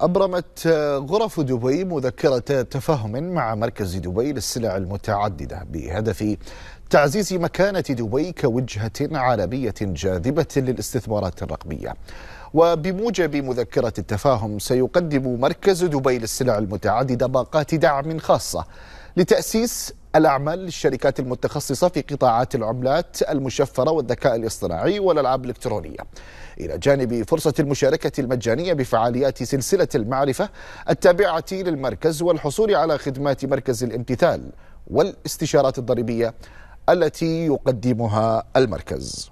أبرمت غرف دبي مذكرة تفاهم مع مركز دبي للسلع المتعددة بهدف تعزيز مكانة دبي كوجهة عالمية جاذبة للاستثمارات الرقمية وبموجب مذكرة التفاهم سيقدم مركز دبي للسلع المتعددة باقات دعم خاصة لتأسيس الأعمال للشركات المتخصصة في قطاعات العملات المشفرة والذكاء الاصطناعي والألعاب الإلكترونية إلى جانب فرصة المشاركة المجانية بفعاليات سلسلة المعرفة التابعة للمركز والحصول على خدمات مركز الامتثال والاستشارات الضريبية التي يقدمها المركز